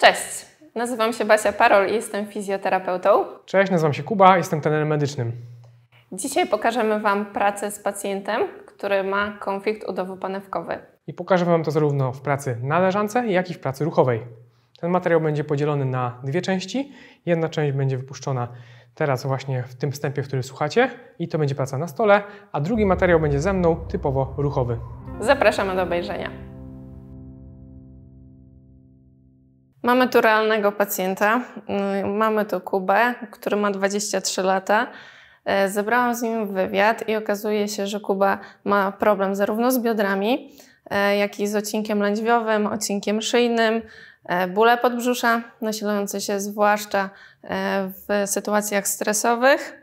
Cześć, nazywam się Basia Parol i jestem fizjoterapeutą. Cześć, nazywam się Kuba, jestem trenerem medycznym. Dzisiaj pokażemy Wam pracę z pacjentem, który ma konflikt udowo-panewkowy. I pokażę Wam to zarówno w pracy należance, jak i w pracy ruchowej. Ten materiał będzie podzielony na dwie części. Jedna część będzie wypuszczona teraz właśnie w tym wstępie, w którym słuchacie i to będzie praca na stole, a drugi materiał będzie ze mną typowo ruchowy. Zapraszamy do obejrzenia. Mamy tu realnego pacjenta. Mm, mamy tu Kubę, który ma 23 lata. E, zebrałam z nim wywiad i okazuje się, że Kuba ma problem zarówno z biodrami, e, jak i z odcinkiem lędźwiowym, odcinkiem szyjnym, e, bóle podbrzusza, nasilające się zwłaszcza w sytuacjach stresowych.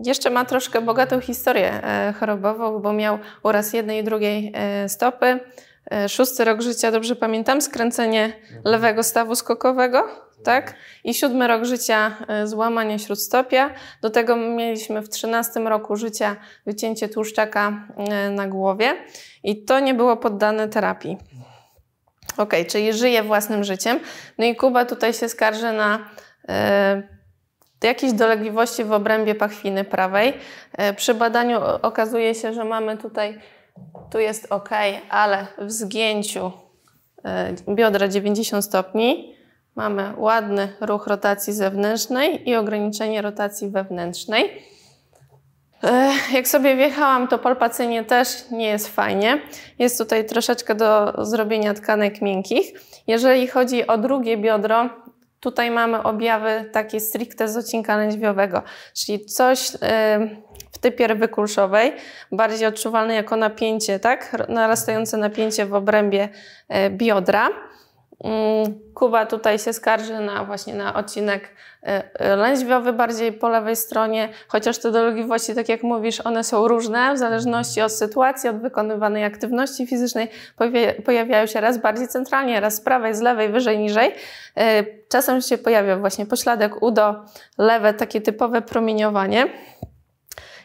Jeszcze ma troszkę bogatą historię chorobową, bo miał uraz jednej i drugiej stopy, E, szósty rok życia, dobrze pamiętam, skręcenie mhm. lewego stawu skokowego, tak? I siódmy rok życia e, złamanie śródstopia. Do tego mieliśmy w trzynastym roku życia wycięcie tłuszczaka e, na głowie i to nie było poddane terapii. Ok, czyli żyje własnym życiem. No i Kuba tutaj się skarży na jakieś dolegliwości w obrębie pachwiny prawej. przy badaniu okazuje się, że mamy tutaj tu jest ok, ale w zgięciu e, biodra 90 stopni mamy ładny ruch rotacji zewnętrznej i ograniczenie rotacji wewnętrznej. E, jak sobie wjechałam, to palpacyjnie też nie jest fajnie. Jest tutaj troszeczkę do zrobienia tkanek miękkich. Jeżeli chodzi o drugie biodro, Tutaj mamy objawy takie stricte z odcinka lędźwiowego, czyli coś y, w typie ryby kulszowej, bardziej odczuwalne jako napięcie, tak? narastające napięcie w obrębie y, biodra. Mm, Kuba tutaj się skarży na właśnie na odcinek e, e, lędźwiowy bardziej po lewej stronie, chociaż te dolegliwości, tak jak mówisz, one są różne w zależności od sytuacji, od wykonywanej aktywności fizycznej. Pojawiają się raz bardziej centralnie, raz z prawej, z lewej, wyżej, niżej. E, czasem się pojawia właśnie pośladek udo, lewe, takie typowe promieniowanie.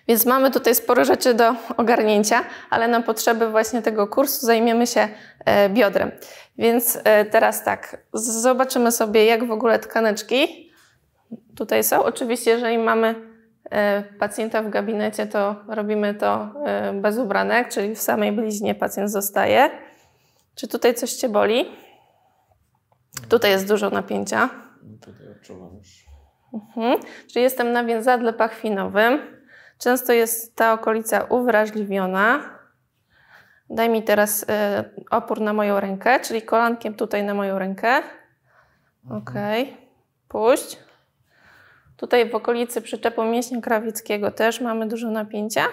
Więc mamy tutaj sporo rzeczy do ogarnięcia, ale na potrzeby właśnie tego kursu zajmiemy się e, biodrem. Więc e, teraz tak, zobaczymy sobie jak w ogóle tkaneczki tutaj są. Oczywiście jeżeli mamy e, pacjenta w gabinecie, to robimy to bez ubranek, czyli w samej bliźnie pacjent zostaje. Czy tutaj coś Cię boli? Tutaj jest dużo napięcia. Tutaj odczuwam już. Mhm. Czyli jestem nawiązadle pachwinowym. Często jest ta okolica uwrażliwiona. Daj mi teraz e, opór na moją rękę, czyli kolankiem tutaj na moją rękę. Mhm. Ok, puść. Tutaj w okolicy przyczepu mięśnia krawickiego też mamy dużo napięcia.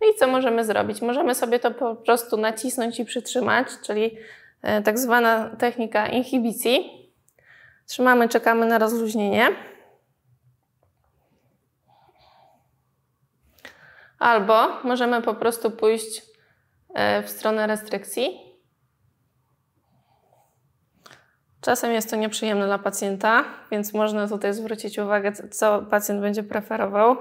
No i co możemy zrobić? Możemy sobie to po prostu nacisnąć i przytrzymać, czyli e, tak zwana technika inhibicji. Trzymamy, czekamy na rozluźnienie. Albo możemy po prostu pójść e, w stronę restrykcji. Czasem jest to nieprzyjemne dla pacjenta, więc można tutaj zwrócić uwagę, co pacjent będzie preferował.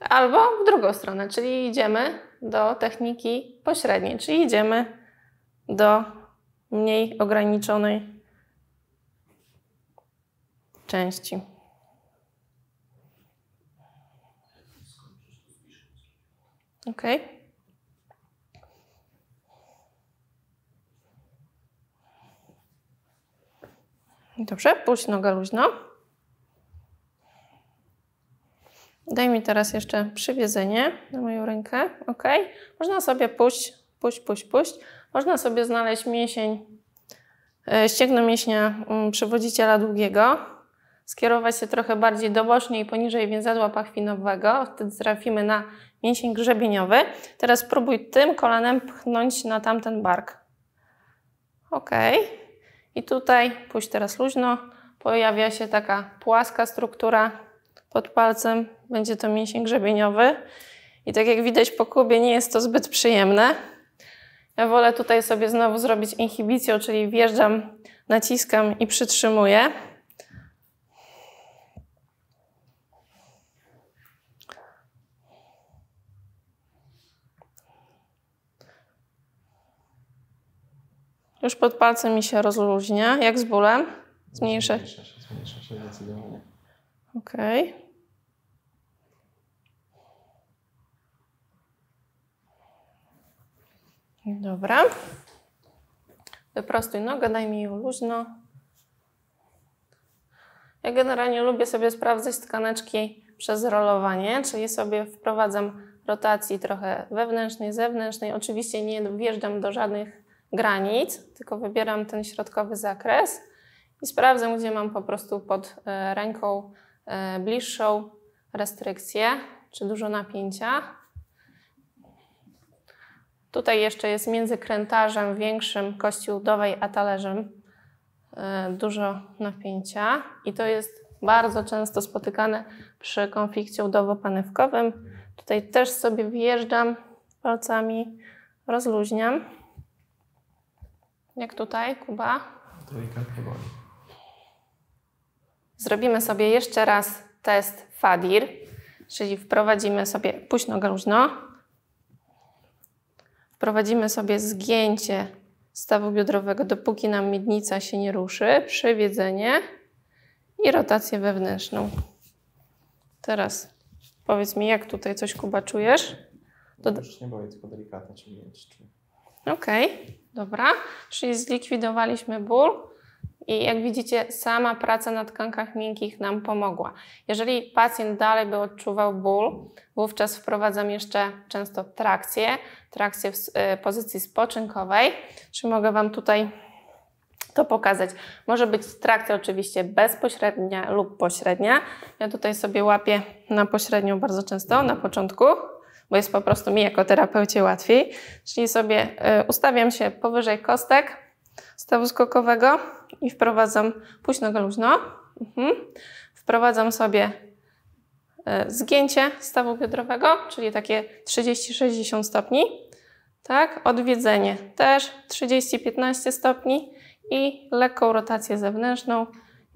Albo w drugą stronę, czyli idziemy do techniki pośredniej, czyli idziemy do mniej ograniczonej części. Okej. Okay. Dobrze, puść noga luźno. Daj mi teraz jeszcze przywiedzenie na moją rękę. Ok. Można sobie puść, puść, puść, puść. Można sobie znaleźć mięsień, e, ścięgno mięśnia mm, przewodziciela długiego. Skierować się trochę bardziej dobocznie i poniżej więzadła pachwinowego. Wtedy trafimy na mięsień grzebieniowy. Teraz próbuj tym kolanem pchnąć na tamten bark. Ok. I tutaj pójść teraz luźno. Pojawia się taka płaska struktura pod palcem. Będzie to mięsień grzebieniowy. I tak jak widać po kubie nie jest to zbyt przyjemne. Ja wolę tutaj sobie znowu zrobić inhibicją, czyli wjeżdżam, naciskam i przytrzymuję. Już pod palcem mi się rozluźnia. Jak z bólem? Zmniejszę. Zmniejsza się, zmniejsza się zdecydowanie. Okej. Okay. Dobra. Wyprostuj nogę, daj mi ją luźno. Ja generalnie lubię sobie sprawdzać tkaneczki przez rolowanie, czyli sobie wprowadzam rotacji trochę wewnętrznej, zewnętrznej. Oczywiście nie wjeżdżam do żadnych granic, tylko wybieram ten środkowy zakres i sprawdzę, gdzie mam po prostu pod e, ręką e, bliższą restrykcję, czy dużo napięcia. Tutaj jeszcze jest między krętarzem większym kości udowej a talerzem e, dużo napięcia i to jest bardzo często spotykane przy konflikcie udowo-panewkowym. Tutaj też sobie wjeżdżam palcami, rozluźniam. Jak tutaj, Kuba? Delikatnie boli. Zrobimy sobie jeszcze raz test FADIR, czyli wprowadzimy sobie, późno nogę wprowadzimy sobie zgięcie stawu biodrowego, dopóki nam miednica się nie ruszy, przewiedzenie i rotację wewnętrzną. Teraz powiedz mi, jak tutaj coś, Kuba, czujesz? Doda- już nie boję, tylko delikatne, ciągnięcie Okej. Okay. Dobra, czyli zlikwidowaliśmy ból i jak widzicie, sama praca na tkankach miękkich nam pomogła. Jeżeli pacjent dalej by odczuwał ból, wówczas wprowadzam jeszcze często trakcję, trakcję w y, pozycji spoczynkowej. Czy mogę Wam tutaj to pokazać? Może być trakcja oczywiście bezpośrednia lub pośrednia. Ja tutaj sobie łapię na pośrednią bardzo często, na początku bo jest po prostu mi jako terapeucie łatwiej. Czyli sobie y, ustawiam się powyżej kostek stawu skokowego i wprowadzam późno go luźno. Mhm. Wprowadzam sobie y, zgięcie stawu biodrowego, czyli takie 30-60 stopni. Tak, odwiedzenie też 30-15 stopni i lekką rotację zewnętrzną.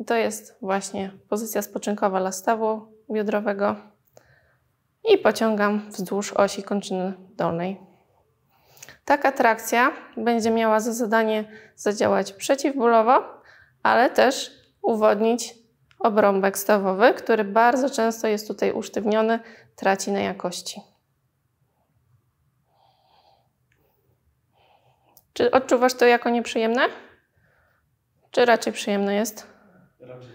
I to jest właśnie pozycja spoczynkowa dla stawu biodrowego i pociągam wzdłuż osi kończyny dolnej. Taka trakcja będzie miała za zadanie zadziałać przeciwbólowo, ale też uwodnić obrąbek stawowy, który bardzo często jest tutaj usztywniony, traci na jakości. Czy odczuwasz to jako nieprzyjemne? Czy raczej przyjemne jest? Raczej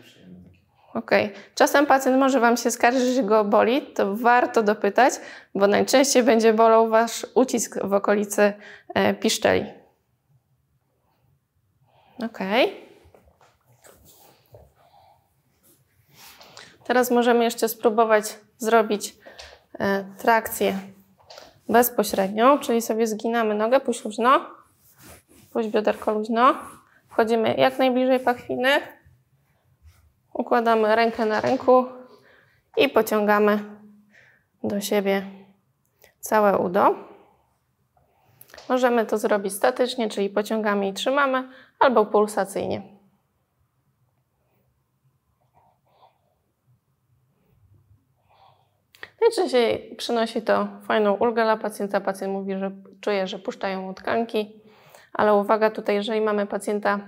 Okej. Okay. Czasem pacjent może Wam się skarżyć, że go boli, to warto dopytać, bo najczęściej będzie bolał Wasz ucisk w okolicy e, piszczeli. Okej. Okay. Teraz możemy jeszcze spróbować zrobić e, trakcję bezpośrednią, czyli sobie zginamy nogę, puść luźno, pójść bioderko luźno. Wchodzimy jak najbliżej pachwiny, Układamy rękę na ręku i pociągamy do siebie całe udo. Możemy to zrobić statycznie, czyli pociągamy i trzymamy, albo pulsacyjnie. Najczęściej no przynosi to fajną ulgę dla pacjenta. Pacjent mówi, że czuje, że puszczają mu tkanki, ale uwaga tutaj, jeżeli mamy pacjenta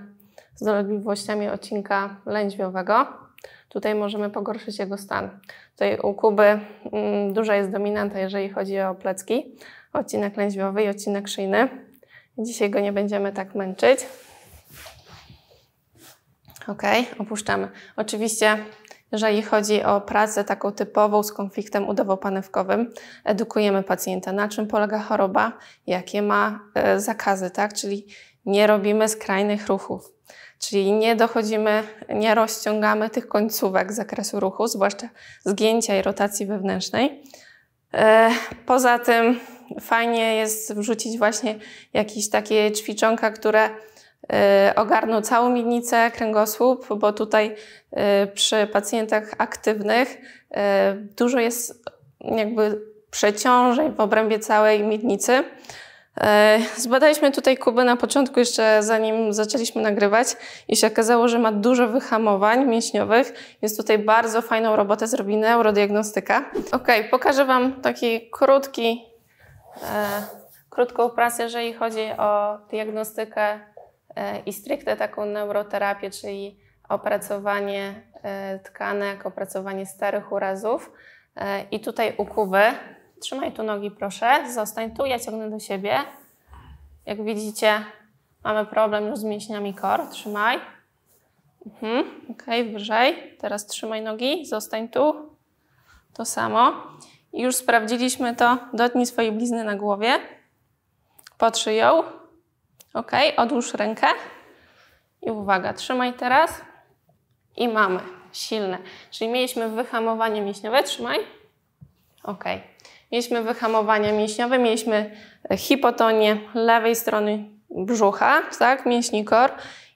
z dolegliwościami odcinka lędźwiowego. Tutaj możemy pogorszyć jego stan. Tutaj u Kuby mm, duża jest dominanta, jeżeli chodzi o plecki, odcinek lędźwiowy i odcinek szyjny. Dzisiaj go nie będziemy tak męczyć. Ok, opuszczamy. Oczywiście, jeżeli chodzi o pracę taką typową z konfliktem udowo-panewkowym, edukujemy pacjenta, na czym polega choroba, jakie ma e, zakazy, tak? Czyli nie robimy skrajnych ruchów. Czyli nie dochodzimy, nie rozciągamy tych końcówek z zakresu ruchu, zwłaszcza zgięcia i rotacji wewnętrznej. E, poza tym fajnie jest wrzucić właśnie jakieś takie ćwiczonka, które e, ogarną całą miednicę, kręgosłup, bo tutaj e, przy pacjentach aktywnych dużo jest jakby przeciążeń w obrębie całej miednicy. E, zbadaliśmy tutaj Kubę na początku, jeszcze zanim zaczęliśmy nagrywać i się okazało, że ma dużo wyhamowań mięśniowych, więc tutaj bardzo fajną robotę zrobi neurodiagnostyka. Ok, pokażę Wam taki krótki, e, krótką pracę, jeżeli chodzi o diagnostykę e, i stricte taką neuroterapię, czyli opracowanie e, tkanek, opracowanie starych urazów. E, I tutaj u Kuby Trzymaj tu nogi, proszę. Zostań tu, ja ciągnę do siebie. Jak widzicie, mamy problem już z mięśniami kor. Trzymaj. Mhm. Ok, wyżej. Teraz trzymaj nogi, zostań tu. To samo. I już sprawdziliśmy to. Dotknij swojej blizny na głowie. Pod szyją. Ok, odłóż rękę. I uwaga, trzymaj teraz. I mamy. Silne. Czyli mieliśmy wyhamowanie mięśniowe. Trzymaj. Ok mieliśmy wyhamowania mięśniowe, mieliśmy e, hipotonię lewej strony brzucha, tak, mięśni kor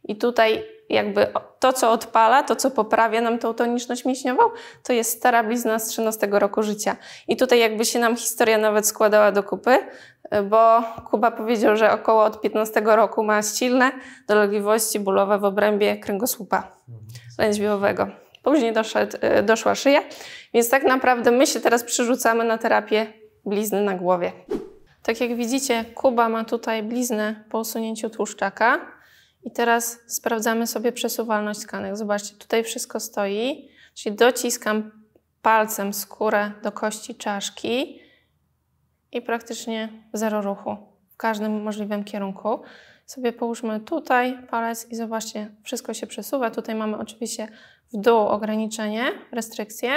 i tutaj jakby to, co odpala, to, co poprawia nam tą toniczność mięśniową, to jest stara blizna z 13 roku życia. I tutaj jakby się nam historia nawet składała do kupy, e, bo Kuba powiedział, że około od 15 roku ma silne dolegliwości bólowe w obrębie kręgosłupa mhm. lędźwiowego później doszedł, e, doszła szyja, więc tak naprawdę my się teraz przerzucamy na terapię blizny na głowie. Tak jak widzicie, Kuba ma tutaj bliznę po usunięciu tłuszczaka i teraz sprawdzamy sobie przesuwalność tkanek. Zobaczcie, tutaj wszystko stoi, czyli dociskam palcem skórę do kości czaszki i praktycznie zero ruchu w każdym możliwym kierunku sobie połóżmy tutaj palec i zobaczcie, wszystko się przesuwa. Tutaj mamy oczywiście w dół ograniczenie, restrykcje,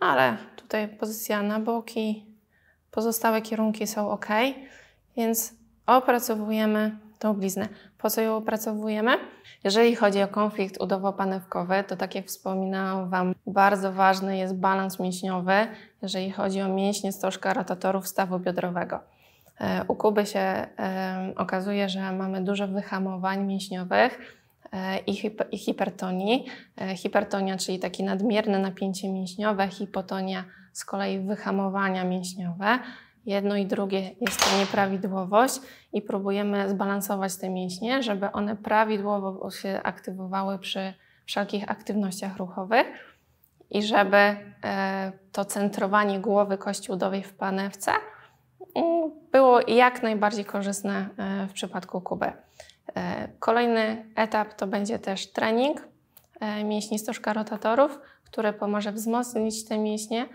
ale tutaj pozycja na boki, pozostałe kierunki są ok, więc opracowujemy tą bliznę. Po co ją opracowujemy? Jeżeli chodzi o konflikt udowo-panewkowy, to tak jak wspominałam Wam, bardzo ważny jest balans mięśniowy, jeżeli chodzi o mięśnie stożka rotatorów stawu biodrowego. E, u Kuby się e, okazuje, że mamy dużo wyhamowań mięśniowych e, i, hipertonii. Hipertonia, czyli takie nadmierne napięcie mięśniowe, hipotonia z kolei wyhamowania mięśniowe. Jedno i drugie jest to nieprawidłowość i próbujemy zbalansować te mięśnie, żeby one prawidłowo się aktywowały przy wszelkich aktywnościach ruchowych i żeby to centrowanie głowy kości udowej w panewce mm, było jak najbardziej korzystne e, w przypadku Kuby. E, kolejny etap to będzie też trening e, mięśni stożka rotatorów, który pomoże wzmocnić te mięśnie.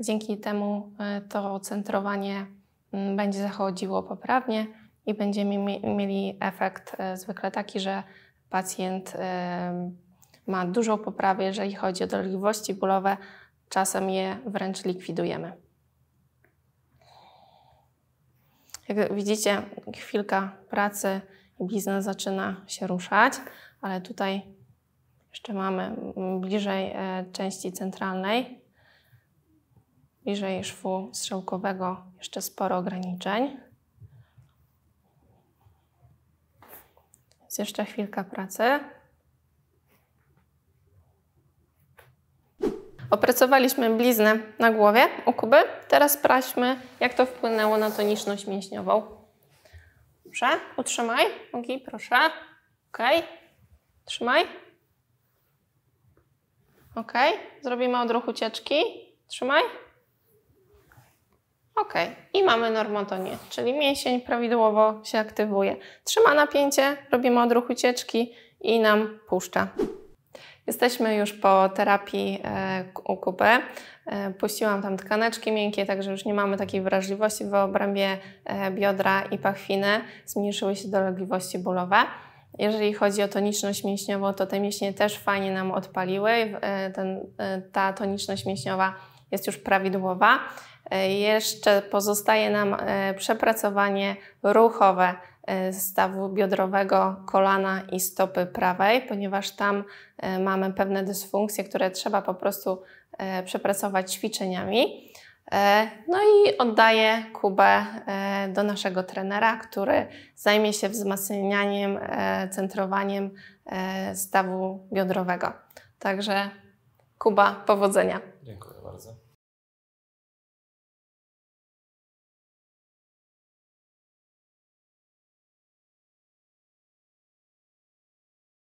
Dzięki temu to centrowanie mm, będzie zachodziło poprawnie i będziemy mieli efekt zwykle taki, że pacjent ma dużą poprawę, jeżeli chodzi o dolegliwości bólowe, czasem je wręcz likwidujemy. Jak widzicie, chwilka pracy i biznes zaczyna się ruszać, ale tutaj jeszcze mamy bliżej e, części centralnej, bliżej szwu strzałkowego jeszcze sporo ograniczeń. Jest jeszcze chwilka pracy. Opracowaliśmy bliznę na głowie u Kuby. Teraz sprawdźmy, jak to wpłynęło na toniczność mięśniową. Dobrze, utrzymaj nogi, proszę. Ok, trzymaj. Ok, zrobimy odruch ucieczki. Trzymaj. Ok, i mamy normotonię, czyli mięsień prawidłowo się aktywuje. Trzyma napięcie, robimy odruch ucieczki i nam puszcza. Jesteśmy już po terapii e, u Kuby. E, puściłam tam tkaneczki miękkie, także już nie mamy takiej wrażliwości w obrębie e, biodra i pachwiny. Zmniejszyły się dolegliwości bólowe. Jeżeli chodzi o toniczność mięśniową, to te mięśnie też fajnie nam odpaliły. Ten, ta toniczność mięśniowa jest już prawidłowa. Jeszcze pozostaje nam przepracowanie ruchowe E, stawu biodrowego, kolana i stopy prawej, ponieważ tam e, mamy pewne dysfunkcje, które trzeba po prostu e, przepracować ćwiczeniami. No i oddaję Kubę do naszego trenera, który zajmie się wzmacnianiem, centrowaniem stawu biodrowego. Także Kuba, powodzenia. Dziękuję bardzo.